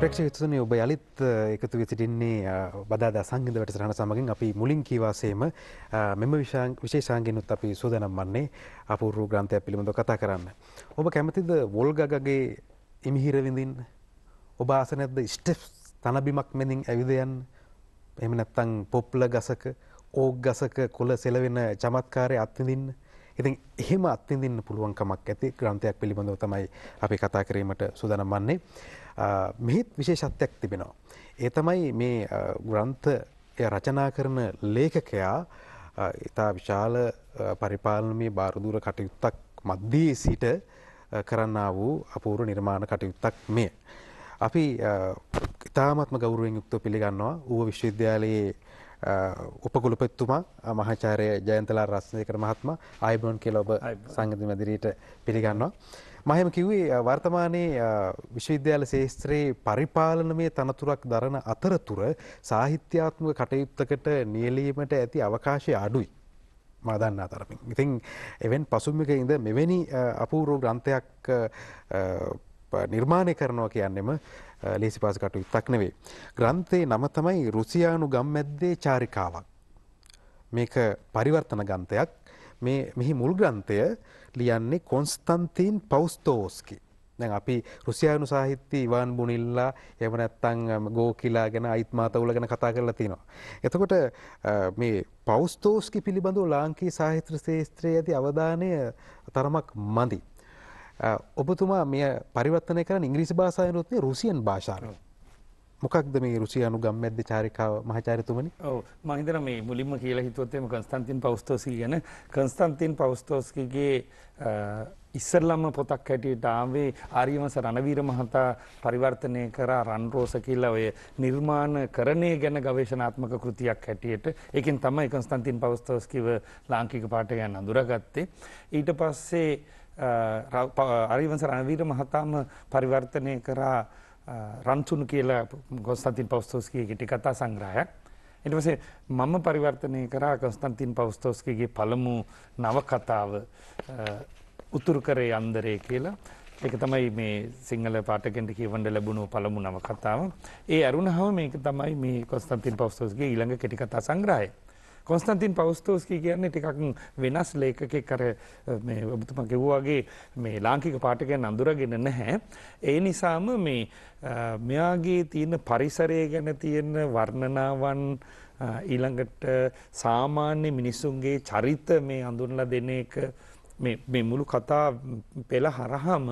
ප්‍රක්ෂයතුන ඔබ යළිත් එකතු වෙසිටින්නේ බදාද සංගධ වැටසරහන සමගින් අපි මුලින් කීවාසේම මෙම විශේෂාන්ගෙනුත් අපි සූදනම් වන්නේ අපූරු ග්‍රන්ථය පිළිබඳ කතා කරන්න. ඔබ කැමතිද වොල්ගගගේ ඉමිහිරවිඳින් ඔබ ආසනැද්ද ස්ටෙප් තනබිමක් මෙඳින් ඇවිදයන් එමනැත්තං පොප්ල ගසක ඕක් ගසක කොල සෙලවෙන චමත්කාරය අත්විඳින් ඉතින් එහෙම අත්විඳින්න පුළුවන්කමක් ඇති ග්‍රන්ථයක් පිළිබඳව තමයි අපි කතා කිරීමට සුදනම් වන්නේ. මෙහිත් විශේෂත්වයක් තිබෙනවා. ඒ තමයි මේ ග්‍රන්ථ රචනා කරන ලේඛකයා ඉතා විශාල පරිපාලනමේ බාරදුර කටයුත්තක් මධ්දී සිට කරන්න වූ අපූරු නිර්මාණ කටයුත්තක් මේ. අපි ඉතාමත්ම ගෞරුවෙන් යුක්ත පිළිගන්නවා ඌව විශ්වවිද්‍යාලයේ උපකුලපෙත්තුමා මහාචාරය ජයන්තලා රස්නය කර මහත්ම අයිබෝන් කෙලඔබ සංගති මදිරීට පිළිගන්නවා. මහෙම කිව්වේ වර්තමානයේ විශ්වවිද්‍යාල ශේස්ත්‍රයේ පරිපාලනමය තනතුරක් දරන අතරතුර සාහිත්‍යාත්මක කටයුත්තකට නියලීමට ඇති අවකාශය අඩුයි. මදන්න අතරමින්. ඉතින් එවෙන් පසුම්මික ඉඳ මෙවැනි අපූරෝ ග්‍රන්ථයක් නිර්මාණය කරනවා කියන්නෙම ලේසි පාස කටු ඉත්තක් නෙවේ. ග්‍රන්ථයේ නම තමයි රුසියානු ගම්මැද්දේ චාරිකාවක්. මේක පරිවර්තන ගන්තයක් මෙහි මුල් ග්‍රන්ථය ලියන්නේ කොන්ස්තන්තීන් පෞස්තෝස්කි. දැන් අපි රුසියානු සාහිත්‍ය ඉවන් බුනිල්ලා එහෙම නැත්නම් ගෝකිලා ගැන අයිත් මාතවුල ගැන කතා කරලා තිනවා. එතකොට මේ පෞස්තෝස්කි පිළිබඳව ලාංකීය සාහිත්‍ය ශාස්ත්‍රයේ ඇති අවධානය තරමක් මදි. ඔබතුමා මෙය පරිවර්තනය කරන ඉංග්‍රීසි භාෂාවෙන් රුසියන් භාෂාවට. මොකක්ද මේ රුසියානු ගම්මැද්ද චාරිකාව මහචාරිතුමනි ඔව මහින්දර මේ මුලින්ම කියලා හිතුවත්තේම කන්ස්තන්තින් පවස්තෝසි ගැන කන්ස්තන්තින් පවස්තෝස්කගේ ඉස්සල්ලම්ම පොතක් හැටියට ආවේ ආර්යවංශ රණවීර මහතා පරිවර්තනය කර රන්රෝස කියලා ඔය නිර්මාණ කරණය ගැන ගවේෂණාත්මක කෘතියක් හැටියට ඒකෙන් තමයි කන්ස්තන්තින් පවස්තෝස්කිව ලාංකික පාඨකයන් අඳුරගත්තේ ඊට පස්සේ ආර්යවංශ රණවීර මහතාම පරිවර්තනය කරා රන්තුන් කියලා ගොස්තන්තින් පවස්තෝස්කයගෙට කතා සංග්‍රහයක්. එටවසේ මම පරිවර්තනය කරා ගොස්තන්තින් පවස්තෝස්කගේ පළමු නවකතාව උතුරු කරේ අන්දරය කියලා. එක තමයි මේ සිංහල පාටකෙන්ට කියවඩ ලැබුණු පළමු නවකතාව. ඒ අරුණ හව මේක තමයි මේ කොස්තන්තින් පවස්තෝස්ගේ ඊළඟ කෙටිකතා සංග්‍රහය. කොන්ස්ටන්ටින් පවුස්තෝස්කි කියන්නේ ටිකක් වෙනස් ලේඛකෙක් අර මේ ඔබතුමා කිව්වා වගේ මේ ලාංකික පාඨකයන් අඳුරගෙන නැහැ. ඒ නිසාම මේ මෙයාගේ තියෙන පරිසරය ගැන තියෙන වර්ණනාවන් ඊළඟට සාමාන්‍ය මිනිසුන්ගේ චරිත මේ අඳුන්ලා දෙන එක මේ මුළු කතා පෙළ හරහම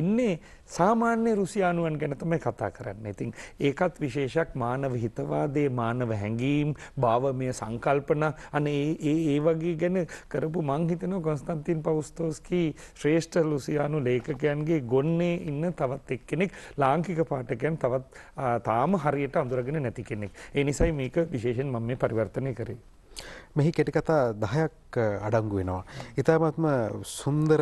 ඉන්නේ සාමාන්‍ය රුසියානුවන් ගැන තමයි කතා කරන්න. ඉතින් ඒකත් විශේෂයක් මානව හිතවාදේ මානව හැඟීම් භාවමය සංකල්පන අනේ ඒ ඒ වගේ ගැන කරපු මං හිතනවා කොන්ස්තන්තින් පවුස්තෝස්කී ශ්‍රේෂ්ඨ රුසියානු ලේඛකයන්ගේ ගොන්නේ ඉන්න තවත් එක්කෙනෙක් ලාංකික පාඨකයන් තවත් තාම හරියට අඳුරගෙන නැති කෙනෙක්. ඒ නිසයි මේක විශේෂයෙන් මම මේ පරිවර්තනය කරේ. මෙහි කෙටිකතා දහයක් අඩංගු වෙනවා. ඉතාමත්ම සුන්දර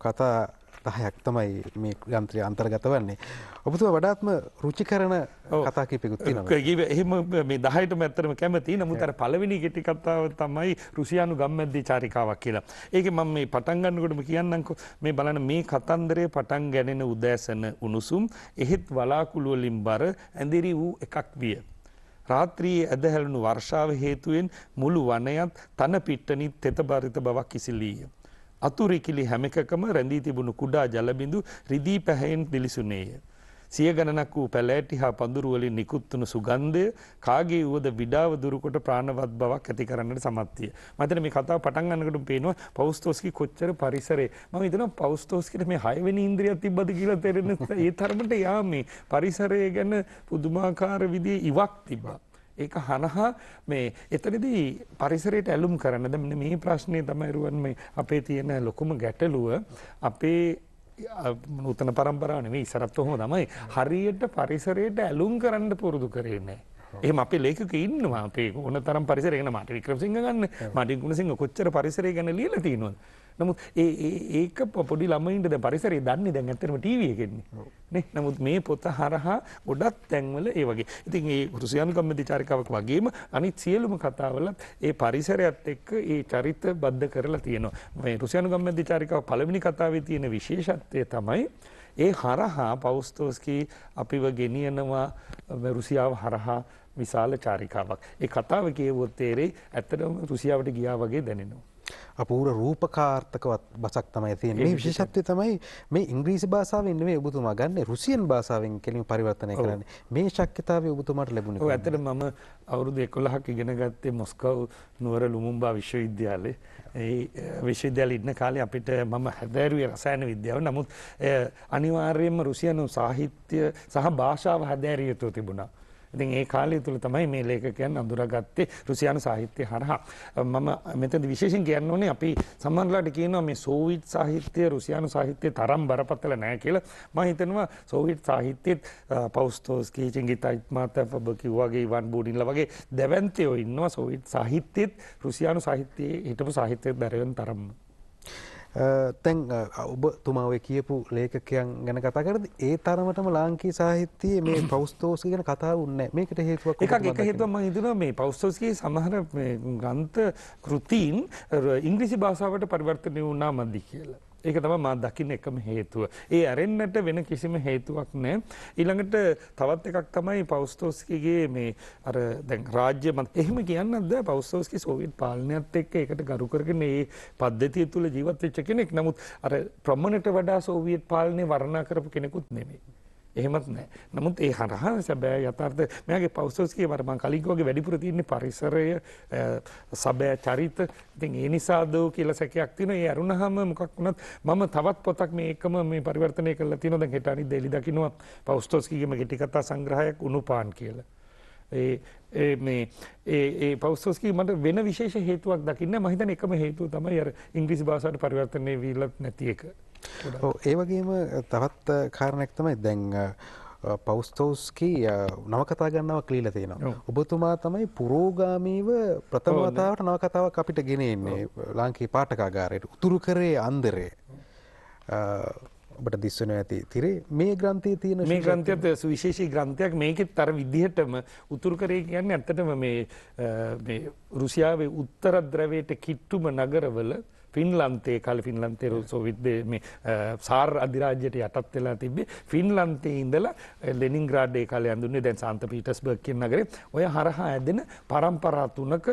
කතා දහයක් තමයි මේ යන්ත්‍රය අන්තර්ගත වන්නේ. ඔබතුම වඩාත්ම රුචි කරන කතා කිපෙකුත් තියෙනවා. එහෙම මේ 10ට මැත්තරම කැමති. නමුත් අර පළවෙනි කෙටි කතාව තමයි රුසියානු ගම්මැද්දේ චාරිකාවක් කියලා. ඒකේ මම මේ පටන් ගන්නකොටම කියන්නම්කෝ මේ බලන්න මේ කතන්දරය පටන් ගැනෙන උදෑසන උණුසුම් එහෙත් වලාකුළු වලින් බර ඇඳිරි වූ එකක් විය. රාත්‍රියේ ඇදහැළුණු වර්ෂාව හේතුවෙන් මුළු වනයත් තන පිට්ටනිත් තෙතබරිත බවක් ඉසිලීය. අතුරිකිලි හැමකම රැඳී තිබුණු කුඩා ජලබිඳු රිදී පැහැයෙන් පිලිසුනේය. සිය ගණනක් වූ පැලෑටි හා පඳුරුවලින් නිකුත්වුණු සුගන්ධය කාගේ වුවද විඩාව දුරකොට ප්‍රාණවත් බවක් ඇති කරන්නට සමත්තිය. මතන මේ කතා පටන් අන්නකට පේනවා පෞස්තෝස්කි කොච්චර පරිසරේ ම ඉතන පෞස්තෝස්කට මේ හයවැනි ඉන්ද්‍රියත් තිබ්බද කියලා තෙරෙන ඒ තරමට යා මේ පරිසරය ගැන පුදුමාකාර විදිේ ඉවක් තිබා. ඒක හරහා මේ එතනදී පරිසරයට ඇලුම් කරන දැන් මේ ප්‍රශ්නේ තමයි රුවන් මේ අපේ තියෙන ලොකුම ගැටලුව අපේ නූතන පරම්පරාව නෙවෙයි ඉස්සරත් ඔහොම තමයි හරියට පරිසරයට ඇලුම් කරන්න පුරුදු කරේ නැහැ එහම අපේ ලේකක ඉන්නවා අපේ ඕන තරම් පරිසරගෙන මට වික්‍රසිංහ ගන්න මටි ගුණසිංහ කොච්චර පරිසරය ගැන ලියල තියනවා. නමුත් ඒක පොඩි ළමයින්ට පරිසරේ දන්නේ දැන් ඇතරම ටීවියගෙන්නේ නමුත් මේ පොත හරහා ගොඩක් තැන්වල ඒ වගේ ඉතින් ඒ රුසියන් කම්මති චාරිකාවක් වගේම අනිත් සියලුම කතාවලත් ඒ පරිසරයත් එක්ක ඒ චරිත බද්ධ කරලා තියෙනවා මේ රුසියන් කම්මති චාරිකාව පළවෙනි කතාවේ තියෙන විශේෂත්වය තමයි ඒ හරහා පෞස්තෝස්කී අපිව ගෙනියනවා රුසියාව හරහා විශාල චාරිකාවක්. ඒ කතාව කියවොත් තේරෙයි ඇත්තටම රුසියාවට ගියා වගේ දැනෙනවා. අපූර රූපකාර්ථකවත් බසක් තමයි තියෙන මේ විශේෂත්වය තමයි මේ ඉංග්‍රීසි භාසාාවෙන් මේ ඔබතුමා ගන්න රුසියන් භාසාාවෙන් කෙලින් පරිවර්තනය කරන්න මේ ශක්්‍යතාව ඔබතුමට ලැබුණ ඇතට මම අවුරුදු එකොළහක් ඉගෙන ගත්තේ මොස්කව් නුවර ලුමුම්බා විශ්වවිද්‍යාලය ඒ විශ්වවිද්‍යාල ඉන්න කාලේ අපිට මම හැදෑරුවේ රසායන විද්‍යාව නමුත් අනිවාර්යයෙන්ම රුසියනු සාහිත්‍ය සහ භාෂාව හැදෑරිය යුතු තිබුණා ඉතින් ඒ කාලය තුළ තමයි මේ ලේඛකයන් අඳුරගත්තේ රුසියානු සාහිත්‍ය හරහා. මම මෙතනදි විශේෂයෙන් කියන්න ඕනේ අපි සම්මන්ලාට කියනවා මේ සෝවියට් සාහිත්‍ය රුසියානු සාහිත්‍ය තරම් බරපතල නෑ කියලා. මම හිතනවා සෝවියට් සාහිත්‍යෙත් පෞස්තෝස්කී චිංගිතයිත් මාතපබ කිව්වාගේ ඉවන් බූඩින්ලා වගේ දැවැන්තයෝ ඉන්නවා සෝවියට් සාහිත්‍යෙත් රුසියානු සාහිත්‍යයේ හිටපු සාහිත්‍යයේ දැරෙන තරම්ම. තැන් ඔබ තුමාව කියපු ලේකකයන් ගැන කතා කරද ඒ තරමටම ලාංකී සාහිත්‍යයේ මේ පෞස්තෝස ගැන කතා වන්න මේකට හේතුවක් එක එක හේතුවම හිතන මේ පෞස්තෝසගේ සමහර ගන්ත කෘතීන් ඉංග්‍රීසි භාෂාවට පරිවර්තනය වුණා මදදි කියලා. ඒක තම මා දකින්න එකම හේතුව. ඒ ඇරෙන්න්නට වෙන කිසිම හේතුවක් නෑ. ඊළඟට තවත් එකක් තමයි පෞස්තෝස්කගේ මේ අර දැන් රාජ්‍ය මත එහෙම කියන්නද පෞස්තෝස්කි සෝවිත් පාලනයක් එක්ක එකට ගරුකරගෙන ඒ පද්ධතිය තුළ ජීවත් වෙච්ච කෙනෙක් නමුත් අර ප්‍රමණට වඩා සෝවියත් පාලනය වරණා කරපු කෙනෙකුත් නෙමේ. එහෙමත් නෑ. නමුත් ඒ හරහා සැබෑ යථාර්ථ මෙයාගේ පෞසස් කියවට මම කලින් කිව්වාගේ වැඩිපුර තියෙන්නේ පරිසරය සැබෑ චරිත. ඉතින් ඒ නිසාද කියලා සැකයක් තියෙනවා. ඒ අරුණහම මොකක් වුණත් මම තවත් පොතක් මේ එකම මේ පරිවර්තනය කරලා තියෙනවා. දැන් හෙට අනිද්දා එලි දකින්නවා පෞස්තෝස්කියගේ කෙටි කතා සංග්‍රහයක් උණුපාන් කියලා. ඒ ඒ මේ ඒ පෞස්තෝස්කී මට වෙන විශේෂ හේතුවක් දකින්න මම හිතන්නේ එකම හේතුව තමයි අර ඉංග්‍රීසි භාෂාවට පරිවර්තනය වෙලා නැති එක. ඒවගේම තවත් කාරණයක් තමයි දැන් පෞස්තෝස්කී නවකතා ගන්නව කලීල තියෙනවා. ඔබතුමා තමයි පුරෝගාමීව ප්‍රථමවතාවට නවකතාවක් අපිට ගෙනෙන්නේ ලාංකී පාටකාගාරයට උතුරු කරේ අන්දරේ. ඔබට දිස්වන ඇති තිරේ මේ ග්‍රන්ථය තියෙන මේ ග්‍රන්ථයත් සුවිශේෂී ග්‍රන්ථයක් මේකෙත් තර විදිහටම උතුරු කරේ කියන්නේ ඇත්තටම මේ රුසියාවේ උත්තර ද්‍රවයට කිට්ටුම නගරවල ෆින්ලන්තේ කල ෆින්ලන්තේ සෝවිද්දේ මේ සාර් අධිරාජ්‍යයට යටත් වෙලා තිබේ ෆින්ලන්තේ ඉඳලා ලෙනින්ග්‍රාඩ්ඩේ කාලේ ඇඳුන්නේ දැන් සාන්ත පීටස්බර්ග් කියන නගරේ ඔය හරහා ඇදෙන පරම්පරා තුනක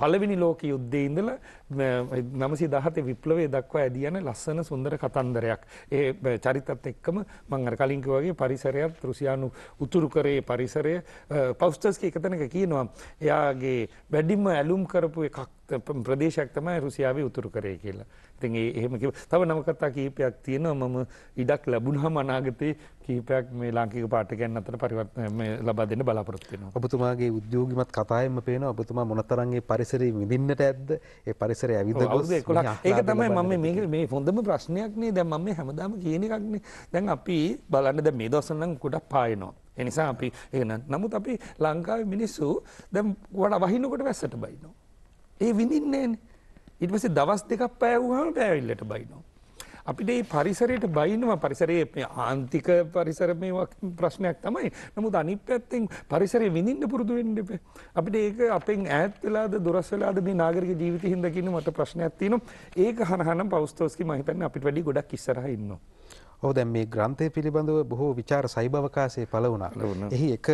පළවෙනි ලෝක යුද්ධයේ ඉඳලා 917 විප්ලවයේ දක්වා ඇදී යන ලස්සන සුන්දර කතන්දරයක්. ඒ චරිතත් එක්කම මම අර කලින් කිව්වා වගේ පරිසරයත් රුසියානු උතුරු කරේ පරිසරය පෞස්ටර්ස්කි එකතැනක කියනවා එයාගේ වැඩිම ඇලුම් කරපු එකක් ප්‍රදේශයක් තමයි රුසියාවේ උතුරු කරේ කියලා. ඉතින් ඒ එහෙම කිව්ව. තව නවකතා කිහිපයක් තියෙනවා මම ඉඩක් ලැබුණාම අනාගතේ කිහිපයක් මේ ලාංකික පාඨකයන් අතර පරිවර්තන මේ ලබා දෙන්න බලාපොරොත්තු වෙනවා. ඔබතුමාගේ උද්‍යෝගිමත් කතාවෙන්ම පේනවා ඔබතුමා මොනතරම් මේ පරිසරය විඳින්නට ඇද්ද? ඒ පරිසරය ඇවිද ගොස් ඒක තමයි මම මේ මේ හොඳම ප්‍රශ්නයක් නේ. දැන් මම මේ හැමදාම කියන එකක් නේ. දැන් අපි බලන්න දැන් මේ දවස්වල නම් ගොඩක් පායනවා. ඒ නිසා අපි එහෙනම් නමුත් අපි ලංකාවේ මිනිස්සු දැන් වඩා වහිනකොට වැස්සට බයිනවා. ඒ විඳින්නේන ඉට පසේ දවස් දෙකක් පෑවහම පැෑවිල්ලට බයිනවා. අපිට ඒ පරිසරයට බයිනවා පරිසරයේ ආන්තික පරිසර මේ ප්‍රශ්නයක් තමයි නමුත් අනිපැත්තෙන් පරිසරය විඳින්න පුරුදු වෙන්න එපේ. අපිට ඒක අපෙන් ඈත් වෙලාද දුරස් වෙලාද මේ නාගරික ජීවිත හින්දා කියන මට ප්‍රශ්නයක් තියෙනවා. ඒක හරහනම් පෞස්තෝස්කි මම හිතන්නේ අපිට වැඩි ගොඩක් ඉස්සරහ ඉන්නවා. ඔහු දැන් මේ ග්‍රන්ථය පිළිබඳව බොහෝ ਵਿਚාර සයිබවකාශයේ පළ වුණා. එහි එක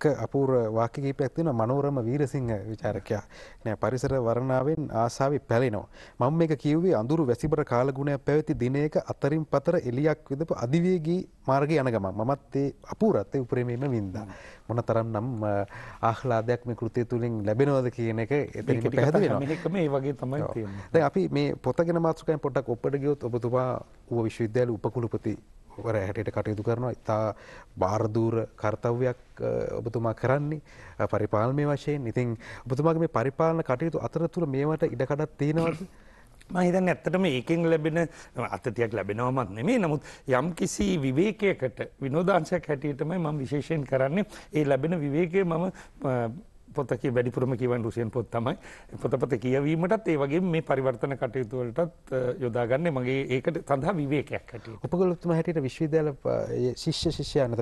එක අපූර්ව වාක්‍ය කිහිපයක් තියෙනවා මනෝරම වීරසිංහ ਵਿਚාරකයා. නෑ පරිසර වර්ණාවෙන් ආසාවි පැලෙනවා. මම මේක කිව්වේ අඳුරු වැසිබර කාලගුණයක් පැවති දිනයක අතරින් පතර එලියක් විදපු අධිවේගී මාර්ගය යන ගමන් මමත් ඒ අපූර්වත්වයේ උපරිමයෙන්ම වින්දා. මොනතරම් නම් ආහ්ලාදයක් මේ කෘතිය තුලින් ලැබෙනවද කියන එක එතනින් පැහැදිලි වෙනවා. මේකම ඒ වගේ තමයි තියෙන්නේ. දැන් අපි මේ පොත ගැන මාතෘකාවෙන් පොඩ්ඩක් ඔබට ගියොත් ඔබතුමා ඌව විශ්වවිද්‍යාලයේ උපකුලපති වර හැටට කටයුතු කරනවා ඉතා බාර්ධූර කර්තව්යක් ඔබතුමා කරන්නේ පරිපාලනය වශයෙන් ඉතින් ඔබතුමාගේ මේ පරිපාලන කටයුතු අතර තුළ මේවට ඉඩකඩත් තියෙනවද මහිතන් ඇත්තටම ඒකෙන් ලැබෙන අතතියක් ලැබෙනවමත් නෙමේ නමුත් යම් කිසි විවේකයකට විනෝදාංශයක් හැටියටමයි මම විශේෂයෙන් කරන්නේ ඒ ලැබෙන විවේකය මම පොතක වැඩිපුරම කියවන් රුසියන් පොත් තමයි පොතපත කියවීමටත් ඒ වගේ මේ පරිවර්තන කටයුතුවලටත් යොදාගන්න මගේ ඒකට සඳහා විවේකයක් හට උපගොලොත්ම හැට විශ්වවිද්‍යාල ශිෂ්‍ය ශිෂ්‍යයනත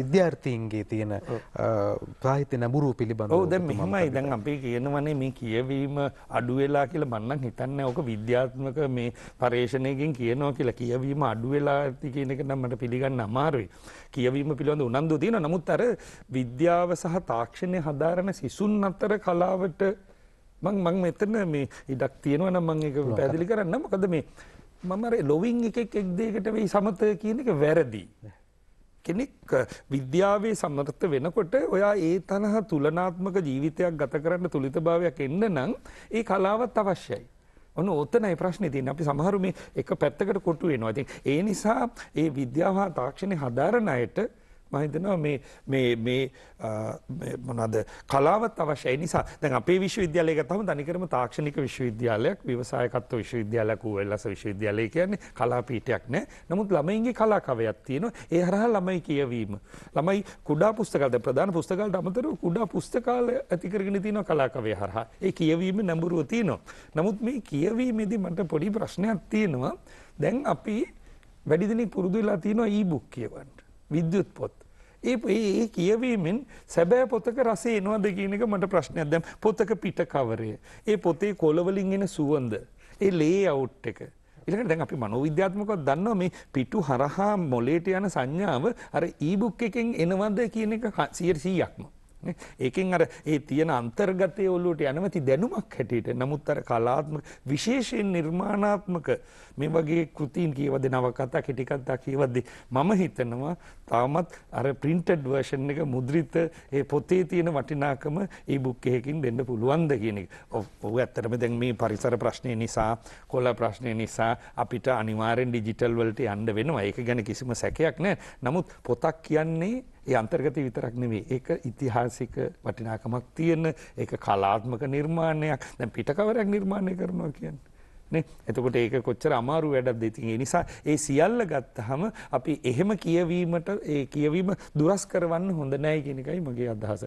විද්‍යාර්ථීන්ගේ තියෙන ප්‍රාහිත්‍ය නැබුරු පිළිබඳ ද මෙහමයි දැන් අපේ කියනවනේ මේ කියවීම අඩුවෙලා කියලා බන්නන් හිතන්න ඕක විද්‍යාත්මක මේ පර්ේෂණයකින් කියනවා කියලා කියවීම අඩුවෙලා ඇති කියන එක නම්මට පිළිගන්න අමාරුයි කියවීම පිළිබඳ උනන්දු තියෙන නමුත් අර විද්‍යාව සහ තාක්ෂණය හදාරණ සි සිසුන් අතර කලාවට මං මං මෙතන මේ ඉඩක් තියෙනවා නම් මං ඒක පැහැදිලි කරන්න මොකද මේ මම අර ලොවින් එකෙක් එක් දෙයකට වෙයි සමත කියන එක වැරදි. කෙනෙක් විද්‍යාවේ සමර්ථ වෙනකොට ඔයා ඒ තනහා තුලනාත්මක ජීවිතයක් ගත කරන්න තුලිතභාවයක් එන්න නම් ඒ කලාවත් අවශ්‍යයි. ඔන්න ඔතනයි ප්‍රශ්නේ තියෙන්නේ. අපි සමහරු මේ එක පැත්තකට කොටු වෙනවා. ඉතින් ඒ නිසා ඒ විද්‍යාව හා තාක්ෂණය හදාරන අයට මම හිතනවා මේ මේ මේ මොනවාද කලාවත් අවශ්‍යයි නිසා දැන් අපේ විශ්වවිද්‍යාලය ගත්තම තනිකරම තාක්ෂණික විශ්වවිද්‍යාලයක් ව්‍යවසායකත්ව විශ්වවිද්‍යාලයක් ඌවෙල්ලස විශ්වවිද්‍යාලය කියන්නේ කලාපීඨයක් නෑ. නමුත් ළමයින්ගේ කලා කවයක් තියෙනවා. ඒ හරහා ළමයි කියවීම. ළමයි කුඩා පුස්තකාලද ප්‍රධාන පුස්තකාලට අමතරව කුඩා පුස්තකාල ඇති කරගෙන තියෙනවා කලා කවය හරහා. ඒ කියවීම නැඹුරුව තියෙනවා. නමුත් මේ කියවීමේදී මට පොඩි ප්‍රශ්නයක් තියෙනවා. දැන් අපි වැඩි දෙනෙක් පුරුදු වෙලා තියෙනවා e-book කියවන්න. විද්‍යුත් පොත්. ඒ ඒ කියවීමෙන් සැබෑ පොතක රසේ එනවාද කියනක මට ප්‍රශ්නයක් දැම් පොතක පිට කවරය. ඒ පොතේ කොලවලින් එන සුවන්ද. ඒ ලේ අවුට් එක. ඉලකට දැන් අපි මනෝවිද්‍යාත්මකව දන්නවා මේ පිටු හරහා මොලේට යන සංඥාව අර ඊබුක් එකෙන් එනවද කියන එක 100%ක්ම. ඒකෙන් අර ඒ තියෙන අන්තර්ගතය ඔලුවට යනවති දැනුමක් හැටියට නමුත් අර කලාත්මක විශේෂයෙන් නිර්මාණාත්මක මේ වගේ කෘතීන් කියවද නවකතා කෙටිකත්තා කියවද්දි මම හිතනවා තාමත් අර ප්‍රින්ටඩ් වර්ෂන් එක මුද්‍රිත ඒ පොතේ තියෙන වටිනාකම ඒ බුක් එකකින් දෙන්න පුළුවන්ද කියන එක. ඔව් ඇත්තටම දැන් මේ පරිසර ප්‍රශ්නේ නිසා කොළ ප්‍රශ්නේ නිසා අපිට අනිවාර්යෙන් ඩිජිටල් වලට යන්න වෙනවා. ඒක ගැන කිසිම සැකයක් නැහැ. නමුත් පොතක් කියන්නේ ඒ අන්තර්ගත විතරක් නෙවෙයි ඒක ඉතිහාසික වටිනාකමක් තියෙන ඒක කලාත්මක නිර්මාණයක් දැන් පිටකවරයක් නිර්මාණය කරනවා කියන්නේ නේ එතකොට ඒක කොච්චර අමාරු වැඩක් දෙතින් ඒ නිසා ඒ සියල්ල ගත්තහම අපි එහෙම කියවීමට ඒ කියවීම දුරස් කරවන්න හොඳ නැහැ කියන එකයි මගේ අදහස.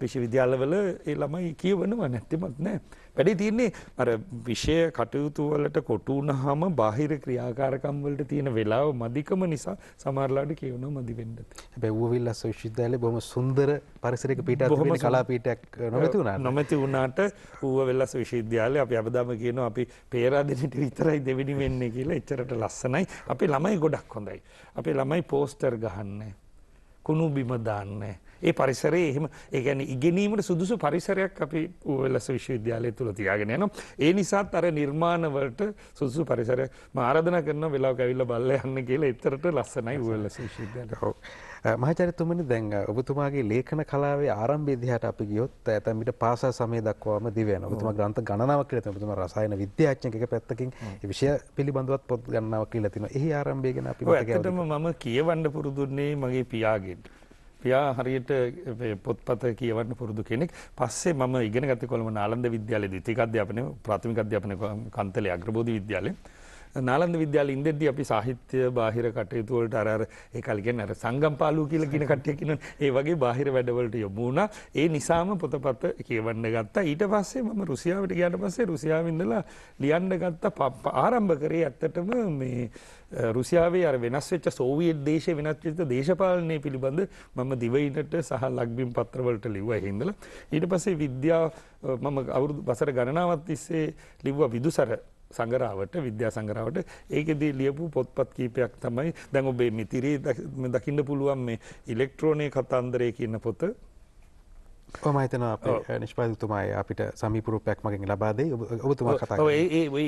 විශ්වවිද්‍යාලවල ඒ ළමයි කියවනවා නැත්තෙමත් නෑ. වැඩි තියන්නේ අර විෂය කටයුතුවලට කොටුුණ හම බාහිර ක්‍රියාකාරකම්වලට තියෙන වෙලාව මදිකම නිසා සමරලාට කියවුණු මදි වෙන්ඩ බැවවිල්ල විශ්විද්‍යාල බොම සුන්දර පරිසරක පිට බොම කලාපීටක් නොමැති වුණා නොමැති වුණාට ඌව වෙල්ලස් විශවිද්‍යාලය අපි අපදම කියන අපි පේරාදනට විතරයි දෙවිනි වෙන්න කියලා එච්චරට ලස්සනයි අපි ළමයි ගොඩක් හොඳයි. අපේ ළමයි පෝස්ටර් ගහන්න. කුණු බිම දාන්නේ. ඒ පරිසරයේ එහෙම ඒ කියන්නේ ඉගෙනීමට සුදුසු පරිසරයක් අපි ඌවැල්ලස්ස විශ්වවිද්‍යාලය තුල තියාගෙන යනවා. ඒ නිසාත් අර නිර්මාණ වලට සුදුසු පරිසරය මම ආරාධනා කරනවා වෙලාවක ඇවිල්ලා බලලා යන්න කියලා. ඒතරට ලස්සනයි ඌවැල්ලස්ස විශ්වවිද්‍යාලය. ඔව්. මහාචාර්යතුමනි දැන් ඔබතුමාගේ ලේඛන කලාවේ ආරම්භය දිහාට අපි ගියොත් ඇතැම් විට පාසල් සමය දක්වාම දිව යනවා. ඔබතුමා ග්‍රන්ථ ගණනාවක් කියලා තියෙනවා. ඔබතුමා රසායන විද්‍යාඥයෙක් එක පැත්තකින් ඒ විෂය පිළිබඳවත් පොත් ගණනාවක් කියලා තියෙනවා. එහි ආරම්භය ගැන අපි මතක ඇත්තටම මම කියවන්න පුරුදුන්නේ මගේ පියාගෙන්. පියා හරියට පොත්පත කියවන්න පුරුදු කෙනෙක් පස්සේ මම ඉගෙන ගත්ත කොළඹ නාලන්ද විද්‍යාලයේ ද්විතීක අධ්‍යාපනය ප්‍රාථමික අධ්‍යාපනය කන්තලේ අග්‍රබෝධි විද්‍යාලයේ නාලන්ද විද්‍යාල ඉන්දෙද්දී අපි සාහිත්‍ය බාහිර කටයුතු වලට අර අර ඒ කාලේ කියන්නේ අර සංගම්පාලු කියලා කියන කට්ටිය කියන ඒ වගේ බාහිර වැඩවලට යොමු වුණා. ඒ නිසාම පොතපත කියවන්න ගත්තා. ඊට පස්සේ මම රුසියාවට ගියාට පස්සේ රුසියාවෙන් ඉඳලා ලියන්න ගත්ත ආරම්භ කරේ ඇත්තටම මේ රුසියාවේ අර වෙනස් වෙච්ච සෝවියට් දේශ වෙනස් වෙච්ච දේශපාලනය පිළිබඳ මම දිවයිනට සහ ලක්බිම් පත්‍රවලට ලිව්වා එහෙ ඉඳලා ඊට පස්සේ විද්‍යාව මම අවුරුදු වසර ගණනාවක් තිස්සේ ලිව්වා විදුසර සංගරාවට විද්‍යා සංගරාවට ඒකෙදී ලියපු පොත්පත් කීපයක් තමයි දැන් ඔබේ මිතිරේ දකින්න පුළුවන් මේ ඉලෙක්ට්‍රෝනය කතන්දරය කියන පොත මතන නිෂ්පාතුමායි අපිට සමිපුරපයක් මගින් ලබාදේ ඔබතුමා කතා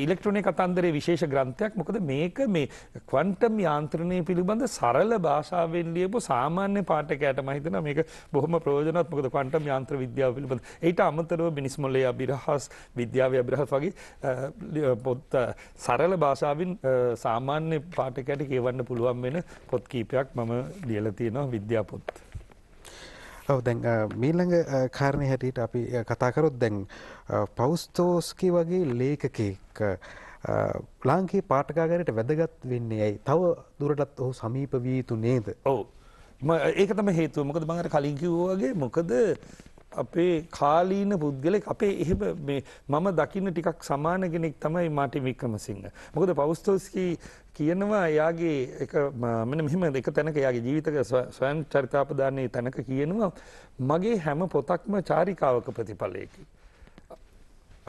ඉලෙක්ට්‍රොනය කතන්දරේ විශේෂ ග්‍රන්ථයක් මොකද මේක මේ කවන්ටම් යාන්ත්‍රණය පිළිබඳ සරල භාෂාවෙන් ලියපු සාමාන්‍ය පාටකෑට මහිතන මේක බොහොම ප්‍රෝජනත් මොකද කවන්ටම් යන්ත්‍ර විද්‍යාව පිළිබඳ එයිට අමතරව මිනිස්මොල්ලේ අබිරහස් විද්‍යාව අබිරහස් වගේ පොත් සරල භාෂාවෙන් සාමාන්‍ය පාටකයට කියවන්න පුළුවන් වෙන පොත් කීපයක් මම ලියල තියෙනවා විද්‍යාපොත්. ඔව දැන් මීළඟ කාරණය හැටියට අපි කතාකරොත් දැන් පෞස්තෝස්කි වගේ ලේකකෙක් ලාංකී පාටකාගරයට වැදගත් වෙන්නේ ඇයි තව දුරටත් ඔහු සමීප වීතු නේද ඔවු ඒක තම හේතුව මොකද මඟට කලින් කිව්වාගේ මොකද අපේ කාලීන පුද්ගලෙක් අපේ එහෙම මේ මම දකින්න ටිකක් සමාන කෙනෙක් තමයි මාටින් වික්‍රමසිංහ. මොකද පවුස්තෝස්කි කියනවා එයාගේ එක මෙන්න මෙහෙම එක තැනක එයාගේ ජීවිතක ස්වයං චරිතාපදානයේ තැනක කියනවා මගේ හැම පොතක්ම චාරිකාවක ප්‍රතිඵලයකි.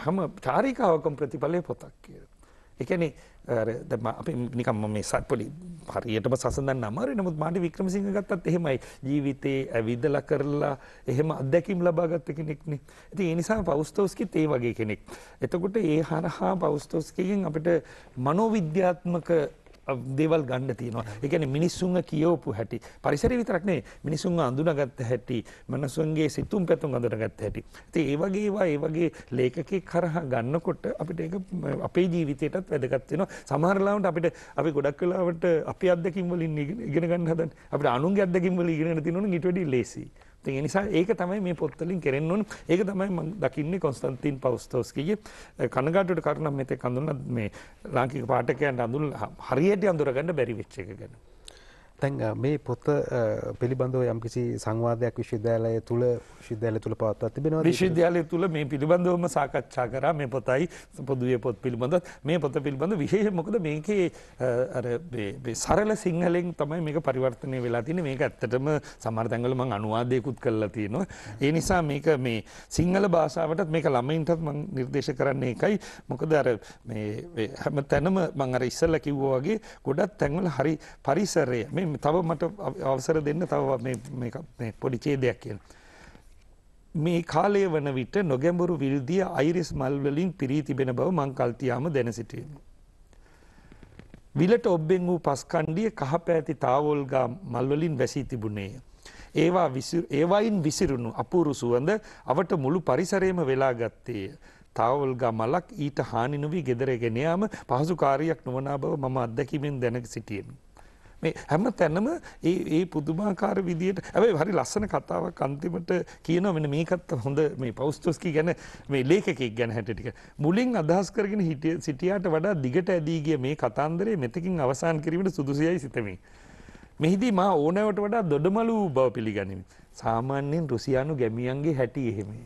හැම චාරිකාවකම ප්‍රතිඵලයේ පොතක් කියලා. එකනේ අපි නිකම් මේ සත්පොලි හරියටම සසඳන්න අමාරු නමුත් මාට වික්‍රමසිංහ ගත්තත් එහෙමයි ජීවිතේ ඇවිදලා කරලා එහෙම අත්දැකීම් ලබා ගත්ත කෙනෙක්නේ. ඉතින් ඒ නිසා පෞස්තෝස්කිත් ඒ වගේ කෙනෙක්. එතකොට ඒ හරහා පෞස්තෝස්කියෙන් අපිට මනෝවිද්‍යාත්මක දේවල් ගන්න තියෙනවා. ඒ කියන්නේ මිනිස්සුන්ව කියවපු හැටි. පරිසරය විතරක් නෙවෙයි මිනිස්සුන්ව අඳුනගත්ත හැටි, මනසුන්ගේ සිතුම් පැතුම් අඳුනගත්ත හැටි. ඉතින් ඒ වගේ ඒවා ඒ වගේ ලේඛකෙක් හරහා ගන්නකොට අපිට ඒක අපේ ජීවිතයටත් වැදගත් වෙනවා. සමහර ලාවට අපිට අපි ගොඩක් වෙලාවට අපි අත්දැකීම් වලින් ඉගෙන ගන්න හදන්නේ. අපිට අනුන්ගේ අත්දැකීම් වලින් ඉගෙන ගන්න තියෙනවනම් ඊට වැඩිය ලේසියි. ඉතින් ඒ නිසා ඒක තමයි මේ පොත් වලින් කෙරෙන්න ඕන. ඒක තමයි මම දකින්නේ කොන්ස්ටන්ටින් පවුස්තෝස්කිගේ කනගාටුවට කරුණක් මෙතේ අඳුනන මේ ලාංකික පාඨකයන්ට අඳුන හරියට අඳුරගන්න බැරි වෙච්ච එක ගැන. තැන් මේ පොත්ත පිළිබඳව යම්කිසි සංවාධයක් විශ්වවිද්‍යාලය තුළ ශිද්ධාලය තුළ පවත්වා තිබෙනවා විශ්වවිද්‍යාලය තුළ මේ පිළිබඳවම සාකච්ඡා කරා මේ පොතයි පොදුවේ පොත් පිළිබඳත් මේ පොත පිළිබඳ විශේෂ මොකද මේකේ සරල සිංහලෙන් තමයි මේක පරිවර්තනය වෙලා තියෙන මේක ඇත්තටම සමහර තැන්වල මම අනුවාදයකුත් කරලා තියෙනවා ඒ නිසා මේක මේ සිංහල භාෂාවටත් මේක ළමයින්ටත් මම නිර්දේශ කරන්නේ එකයි මොකද අර මේ හැම තැනම මම අර ඉස්සෙල්ලා කිව්වා වගේ ගොඩක් තැන්වල හරි පරිසරය මේ තව මට අවසර දෙන්න තව පොඩි චේදයක් කියන. මේ කාලය වන විට නොගැඹුරු විල්දිය අයිරිස් මල්වලින් පිරී තිබෙන බව මංකල්තියාම දැන සිටියෙන්. විලට ඔබ්බෙන් වූ පස්කණ්ඩිය කහපෑති තාවෝල්ගා මල්වලින් වැසී තිබුණේය. ඒවා ඒවයින් විසිරුණු අපූරු සුවඳ අවට මුළු පරිසරේම වෙලා ගත්තේය. තාවල්ගා මලක් ඊට හානිනුවී ගෙදරගෙනයාම පහසුකාරයක් නොවනා බව මම අත්දැකිමින් දැනක සිටියෙමි. මේ හැම තැනම ඒ පුදුමාකාර විදියට ඇැයි හරි ලස්සන කතාවක් අන්තිමට කියන මෙන මේකත් හොඳ මේ පෞස්තෝස්කී ගැන මේ ලේකෙක් ගැන හැටික මුලින් අදහස් කරගෙන හිටිය සිටියට වඩා දිගට ඇදීගේ මේ කතන්දරේ මෙතකින් අවසාන් කිරීමට සුදුසියයි සිතමින්. මෙහිදී මා ඕනෑවට වඩා දොඩමලූ බව පිළිගනිමි. සාමාන්‍යයෙන් රුසියානු ගැමියන්ගේ හැටි එහෙමේ.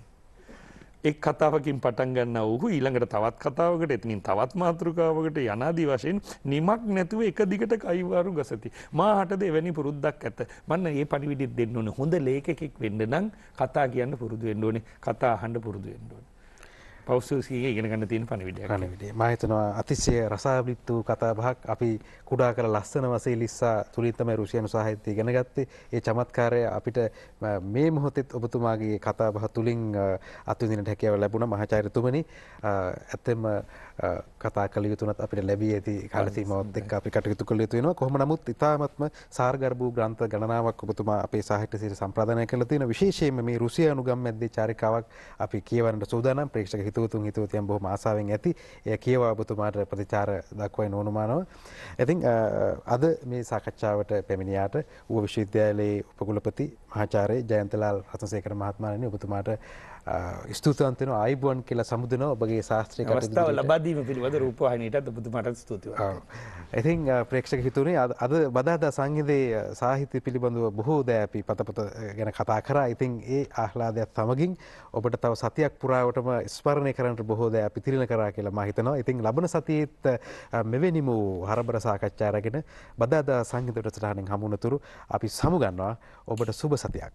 එක් කතාවකින් පටන් ගන්න ඔහු ඊළඟට තවත් කතාවකට එතනින් තවත් මාතෘකාවකට යනාදී වශයෙන් නිමක් නැතුව එක දිගට කයිවාරු ගසති. මා හටද එවැනි පුරුද්දක් ඇත. මන්න ඒ පණිවිඩෙත් දෙන්න ඕනේ. හොඳ ලේඛකෙක් වෙන්න නම් කතා කියන්න පුරුදු වෙන්න ඕනේ. කතා අහන්න පුරුදු වෙන්න ඕනේ. පෞසසියේ ඉගෙන ගන්න තියෙන පණවිඩ පණවිඩේ මහිතනවා අතිශය රසාබිත් වූ කතා බහක් අපි කුඩා කළ ලස්සන වසේ ලිස්සා තුළින්තම රුෂයනු සාහිත්‍ය ඉගෙන ගත්තේ ඒ චමත්කාරය අපිට මේ මොහොතෙත් ඔබතුමාගේ කතා බහ තුළින් අතුදිනට හැකව ලැබුණ මහචාරිතුමනි ඇත්තෙම කතා කළ යුතුනත් අපිට ලැබී ඇති කාලසීමවත් එක් අපි කටයුතු කළ යුතු වෙනවා කොහොම නමුත් ඉතාමත්ම සාර්ගර්භූ ග්‍රන්ථ ගණනාවක් ඔබතුමා අපේ සාහිත්‍ය සිර සම්ප්‍රදානය කළ තියෙන විශේෂයෙන්ම මේ රුසිය අනුගම් මැද්දේ චාරිකාවක් අපි කියවන්නට සූදානම් ප්‍රේක්ෂක හිතුව තුතුන් හිතුවතියන් බොහොම ආසාවෙන් ඇති එය කියවා ඔබතුමාට ප්‍රතිචාර දක්වයි නොනුමානව. ඉතින් අද මේ සාකච්ඡාවට පැමිණියාට ඌව විශ්වවිද්‍යාලයේ උපකුලපති මහාචාර්ය ජයන්තලාල් රත්නසේකර මහත්මයාණනි ඔබතුමාට ස්තුතන්තන අයිබුවන් කියලා සමුදන ඔබගේ ශාස්ත්‍රය අවස්ථාව ලබාදීම පිළිබඳ රූපවාහිනයටත් පුදුමටත් ස්තුතිව. ඉතින් ප්‍රේක්ෂක හිතුනේ අද බදාදා සංහිදේ සාහිත්‍ය පිළිබඳව බොහෝ දෑපි පතපත ගැන කතා කරා ඉතින් ඒ ආහ්ලාදයක් සමගින් ඔබට තව සතියක් පුරාවටම ස්පරණය කරට බොහෝ දෑ පිතිරණ කරා කියලා මහිතනවා ඉතින් ලබන සතියත් මෙවැනිම වූ හරබර සාකච්ඡාරගෙන බදාදා සංහිතට සටහනින් හමුණතුරු අපි සමුගන්නවා ඔබට සුභ සතියක්.